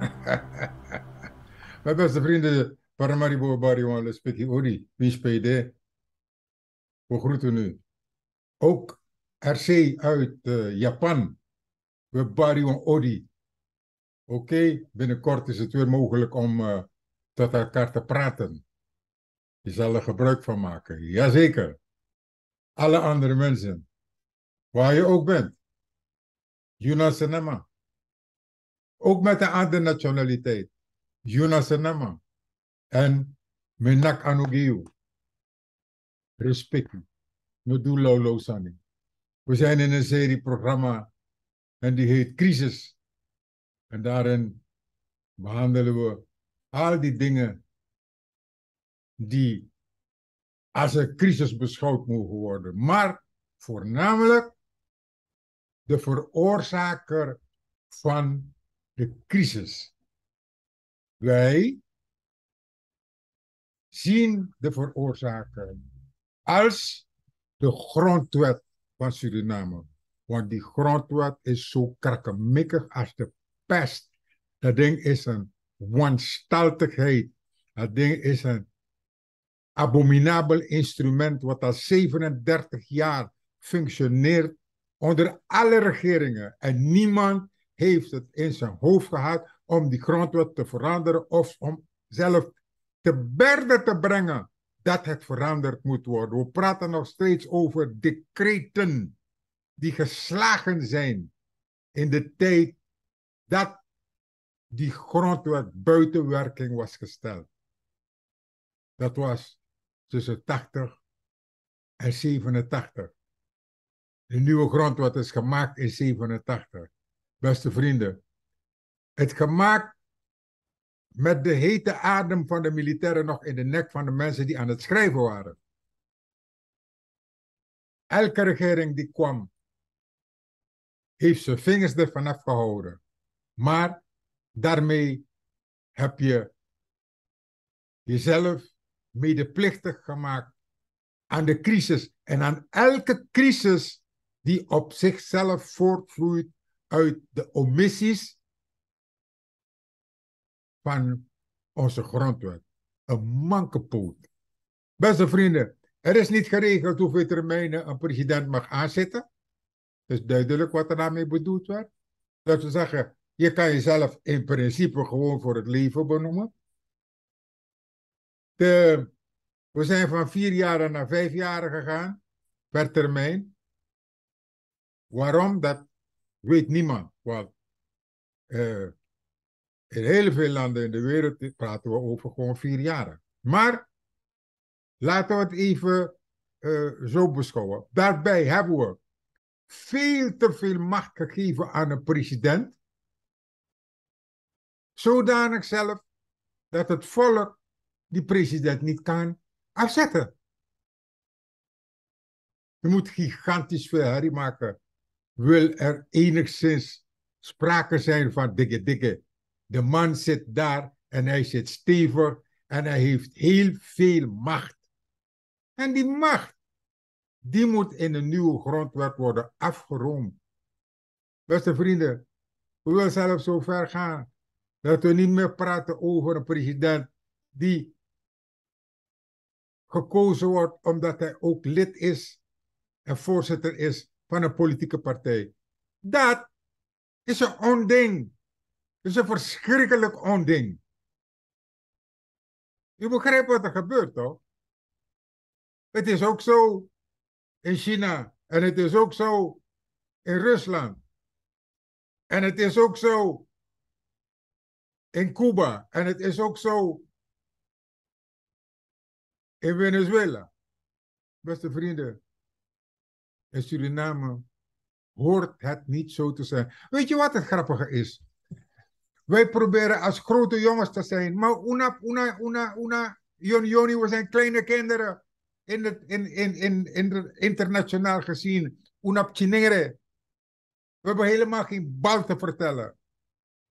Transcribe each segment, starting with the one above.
Mijn beste vrienden, Paramaribo Bariwan Odi Ori, Wiespede. We groeten nu? Ook RC uit eh, Japan, we Barion Odi Oké, binnenkort is het weer mogelijk om uh, tot elkaar te praten. Je zal er gebruik van maken, jazeker. Alle andere mensen, waar je ook bent. Yuna Senema. Ook met een andere nationaliteit. Yunasanama. En Menak Anugiu. Respect. doen Lolo Sani. We zijn in een serie programma en die heet Crisis. En daarin behandelen we al die dingen die als een crisis beschouwd mogen worden. Maar voornamelijk de veroorzaker van de crisis. Wij zien de veroorzaker als de grondwet van Suriname. Want die grondwet is zo krakkemikkig als de pest. Dat ding is een wanstaltigheid. Dat ding is een abominabel instrument wat al 37 jaar functioneert onder alle regeringen. En niemand heeft het in zijn hoofd gehad om die grondwet te veranderen of om zelf te berden te brengen dat het veranderd moet worden. We praten nog steeds over decreten die geslagen zijn in de tijd dat die grondwet buiten werking was gesteld. Dat was tussen 80 en 87. De nieuwe grondwet is gemaakt in 87 beste vrienden. Het gemaakt met de hete adem van de militairen nog in de nek van de mensen die aan het schrijven waren. Elke regering die kwam, heeft zijn vingers er vanaf gehouden. Maar daarmee heb je jezelf medeplichtig gemaakt aan de crisis en aan elke crisis die op zichzelf voortvloeit uit de omissies van onze grondwet. Een mankenpoot. Beste vrienden, er is niet geregeld hoeveel termijnen een president mag aanzitten. Het is duidelijk wat er daarmee bedoeld werd. Dat we zeggen, je kan jezelf in principe gewoon voor het leven benoemen. De, we zijn van vier jaar naar vijf jaar gegaan per termijn. Waarom? Dat weet niemand. Want eh, in heel veel landen in de wereld praten we over gewoon vier jaren. Maar laten we het even eh, zo beschouwen. Daarbij hebben we veel te veel macht gegeven aan een president. Zodanig zelf dat het volk die president niet kan afzetten. Je moet gigantisch veel herrie maken wil er enigszins sprake zijn van dikke dikke. De man zit daar en hij zit stevig en hij heeft heel veel macht. En die macht, die moet in een nieuwe grondwet worden afgeroomd. Beste vrienden, we willen zelfs zo ver gaan dat we niet meer praten over een president die gekozen wordt omdat hij ook lid is en voorzitter is van een politieke partij. Dat is een onding. Dat is een verschrikkelijk onding. U begrijpt wat er gebeurt, toch? Het is ook zo in China en het is ook zo in Rusland. En het is ook zo in Cuba en het is ook zo in Venezuela. Beste vrienden, in Suriname hoort het niet zo te zijn. Weet je wat het grappige is? Wij proberen als grote jongens te zijn, maar una, una, una, una, joni, joni, we zijn kleine kinderen. In het, in, in, in, internationaal gezien, una We hebben helemaal geen bal te vertellen.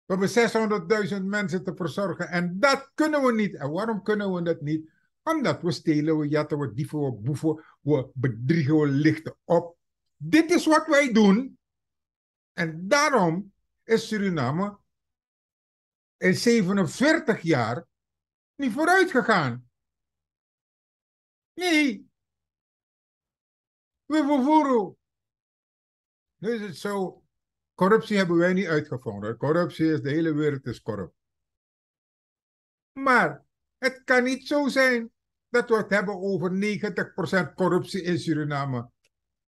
We hebben 600.000 mensen te verzorgen en dat kunnen we niet. En waarom kunnen we dat niet? Omdat we stelen, we jatten, we dieven, we boeven, we bedriegen, we lichten op. Dit is wat wij doen. En daarom is Suriname in 47 jaar niet vooruit gegaan. Nee. We vervoeren. Nu is het zo. Corruptie hebben wij niet uitgevonden. Corruptie is, de hele wereld is corrupt. Maar het kan niet zo zijn dat we het hebben over 90% corruptie in Suriname.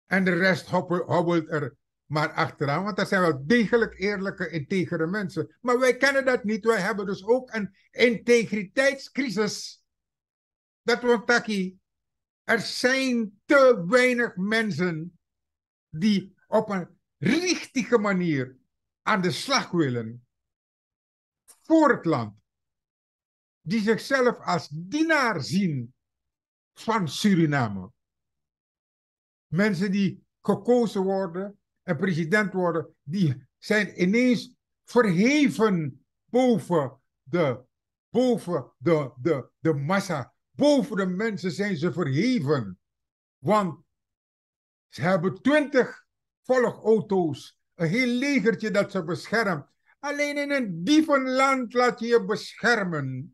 En de rest hobbelt er maar achteraan, want dat zijn wel degelijk eerlijke, integere mensen. Maar wij kennen dat niet. Wij hebben dus ook een integriteitscrisis. Dat wordt takkie. Er zijn te weinig mensen die op een richtige manier aan de slag willen voor het land die zichzelf als dienaar zien van Suriname. Mensen die gekozen worden en president worden, die zijn ineens verheven boven de, boven de, de, de massa. Boven de mensen zijn ze verheven. Want ze hebben twintig volgauto's, een heel legertje dat ze beschermt. Alleen in een dievenland laat je je beschermen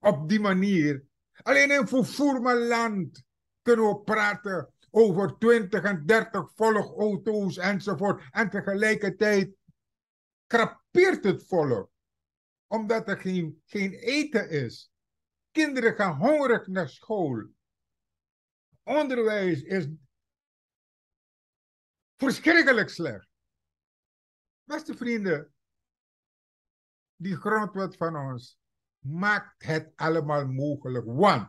op die manier. Alleen in land kunnen we praten over 20 en 30 volgauto's enzovoort. En tegelijkertijd krapeert het volk, omdat er geen, geen eten is. Kinderen gaan hongerig naar school. Onderwijs is verschrikkelijk slecht. Beste vrienden, die grondwet van ons maakt het allemaal mogelijk. Want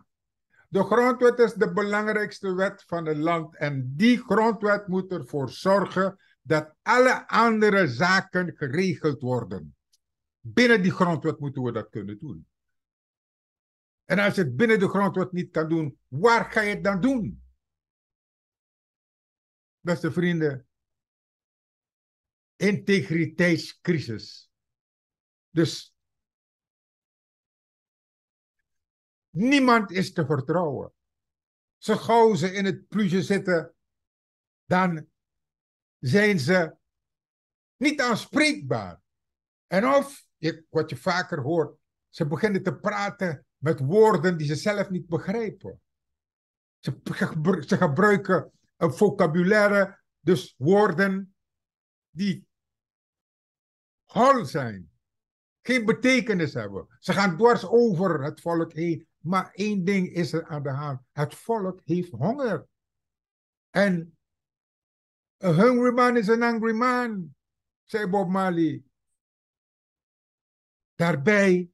de grondwet is de belangrijkste wet van het land en die grondwet moet ervoor zorgen dat alle andere zaken geregeld worden. Binnen die grondwet moeten we dat kunnen doen. En als je het binnen de grondwet niet kan doen, waar ga je het dan doen? Beste vrienden, integriteitscrisis. Dus Niemand is te vertrouwen. Ze gauw ze in het pluche zitten, dan zijn ze niet aanspreekbaar. En of, wat je vaker hoort, ze beginnen te praten met woorden die ze zelf niet begrijpen. Ze, ze gebruiken een vocabulaire, dus woorden die hol zijn, geen betekenis hebben. Ze gaan dwars over het volk heen maar één ding is er aan de hand. Het volk heeft honger. En a hungry man is an angry man, zei Bob Marley. Daarbij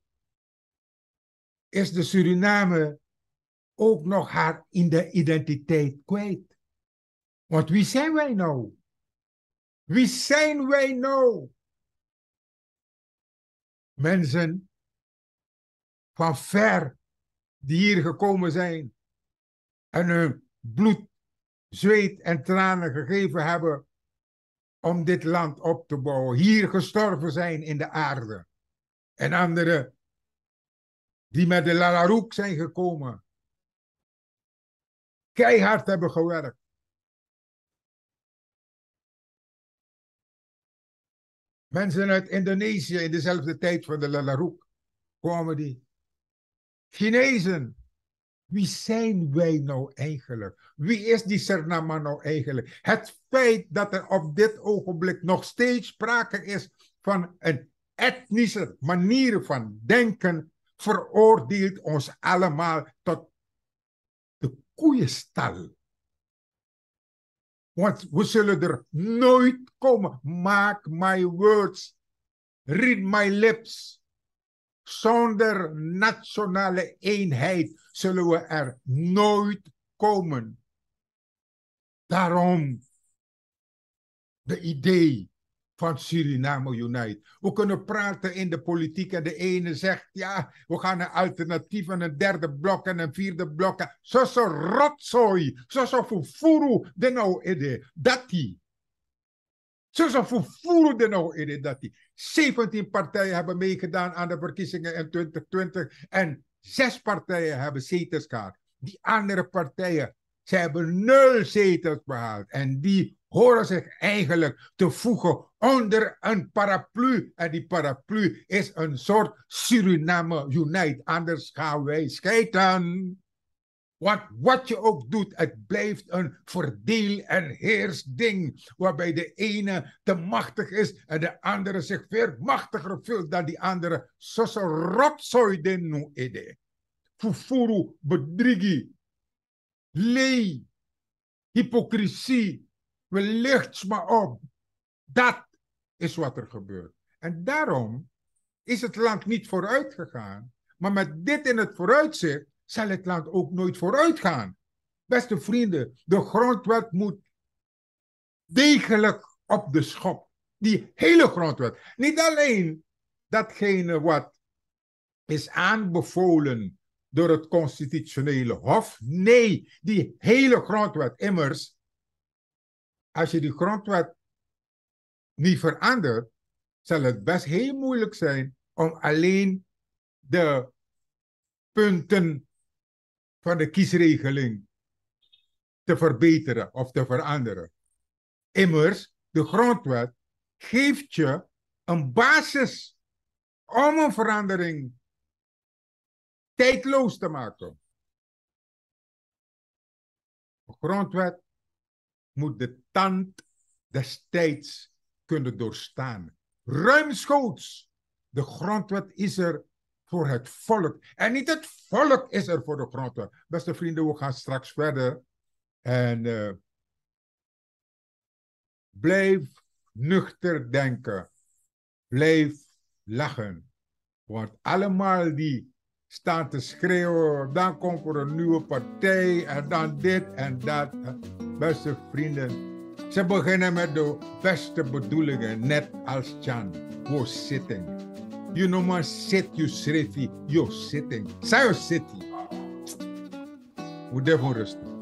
is de Suriname ook nog haar in de identiteit kwijt. Want wie zijn wij nou? Wie zijn wij nou? Mensen van ver die hier gekomen zijn en hun bloed, zweet en tranen gegeven hebben om dit land op te bouwen, hier gestorven zijn in de aarde. En anderen die met de Lalaroek zijn gekomen, keihard hebben gewerkt. Mensen uit Indonesië in dezelfde tijd van de Lalaroek kwamen die. Chinezen, wie zijn wij nou eigenlijk? Wie is die Sernama nou eigenlijk? Het feit dat er op dit ogenblik nog steeds sprake is van een etnische manier van denken, veroordeelt ons allemaal tot de koeienstal. Want we zullen er nooit komen. Make my words. Read my lips. Zonder nationale eenheid zullen we er nooit komen. Daarom de idee van Suriname Unite. We kunnen praten in de politiek en de ene zegt ja, we gaan een alternatief en een derde blok en een vierde blok. Zo zo rotzooi, zo zo vervoeren de nou idee, dat die. Zo zo vervoeren de nou idee, dat 17 partijen hebben meegedaan aan de verkiezingen in 2020 en zes partijen hebben zetels gehad. Die andere partijen, ze hebben nul zetels behaald. En die horen zich eigenlijk te voegen onder een paraplu. En die paraplu is een soort Suriname Unite. Anders gaan wij scheiden. Want wat je ook doet, het blijft een verdeel- en heersding. Waarbij de ene te machtig is en de andere zich veel machtiger voelt dan die andere. Zo rotzooi de nu ede. Fufuru, bedrigi, lee, hypocrisie. We licht maar op. Dat is wat er gebeurt. En daarom is het land niet vooruit gegaan. Maar met dit in het vooruitzicht zal het land ook nooit vooruit gaan. Beste vrienden, de grondwet moet degelijk op de schop. Die hele grondwet. Niet alleen datgene wat is aanbevolen door het constitutionele hof. Nee, die hele grondwet. Immers, als je die grondwet niet verandert, zal het best heel moeilijk zijn om alleen de punten van de kiesregeling te verbeteren of te veranderen. Immers, de grondwet geeft je een basis om een verandering tijdloos te maken. De grondwet moet de tand destijds kunnen doorstaan. Ruimschoots. De grondwet is er voor het volk. En niet het volk is er voor de grondwet. Beste vrienden, we gaan straks verder. En eh, blijf nuchter denken. Blijf lachen. Want allemaal die staan te schreeuwen, dan komt er een nieuwe partij en dan dit en dat. Beste vrienden, ze beginnen met de beste bedoelingen, net als Chan, voor zitten. you no more set you srefi, yo seten. Sayo seti. O devourstu.